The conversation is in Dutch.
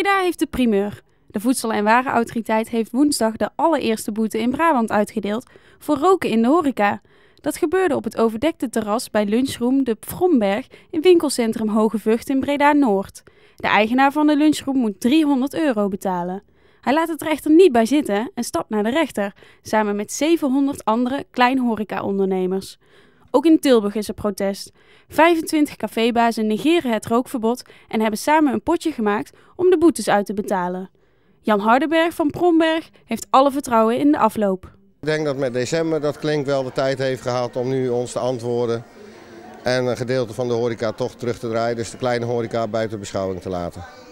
Breda heeft de primeur. De Voedsel- en Warenautoriteit heeft woensdag de allereerste boete in Brabant uitgedeeld voor roken in de horeca. Dat gebeurde op het overdekte terras bij lunchroom De Pfromberg in winkelcentrum Hoge Vught in Breda Noord. De eigenaar van de lunchroom moet 300 euro betalen. Hij laat het rechter niet bij zitten en stapt naar de rechter, samen met 700 andere klein horeca-ondernemers. Ook in Tilburg is er protest. 25 cafébazen negeren het rookverbod en hebben samen een potje gemaakt om de boetes uit te betalen. Jan Hardenberg van Promberg heeft alle vertrouwen in de afloop. Ik denk dat met december dat Klink wel de tijd heeft gehad om nu ons te antwoorden. En een gedeelte van de horeca toch terug te draaien, dus de kleine horeca buiten beschouwing te laten.